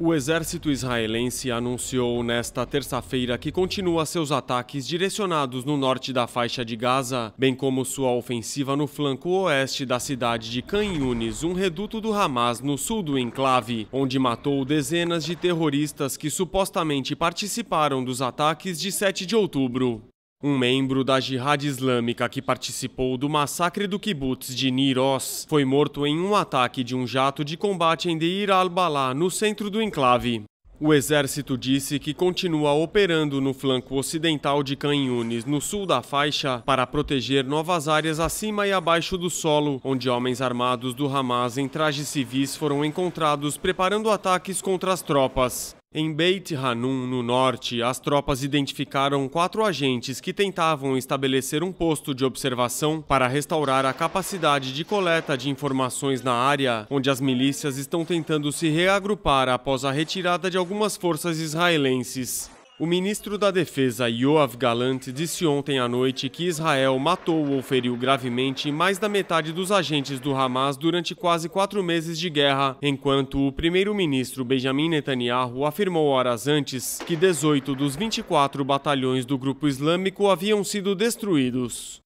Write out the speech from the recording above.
O exército israelense anunciou nesta terça-feira que continua seus ataques direcionados no norte da faixa de Gaza, bem como sua ofensiva no flanco oeste da cidade de Canhunes, um reduto do Hamas no sul do enclave, onde matou dezenas de terroristas que supostamente participaram dos ataques de 7 de outubro. Um membro da Jihad Islâmica que participou do massacre do kibbutz de Nir Oz foi morto em um ataque de um jato de combate em Deir al-Balá, no centro do enclave. O exército disse que continua operando no flanco ocidental de Canhunes, no sul da faixa, para proteger novas áreas acima e abaixo do solo, onde homens armados do Hamas em trajes civis foram encontrados preparando ataques contra as tropas. Em Beit Hanun, no norte, as tropas identificaram quatro agentes que tentavam estabelecer um posto de observação para restaurar a capacidade de coleta de informações na área, onde as milícias estão tentando se reagrupar após a retirada de algumas forças israelenses. O ministro da Defesa, Yoav Galant, disse ontem à noite que Israel matou ou feriu gravemente mais da metade dos agentes do Hamas durante quase quatro meses de guerra, enquanto o primeiro-ministro Benjamin Netanyahu afirmou horas antes que 18 dos 24 batalhões do grupo islâmico haviam sido destruídos.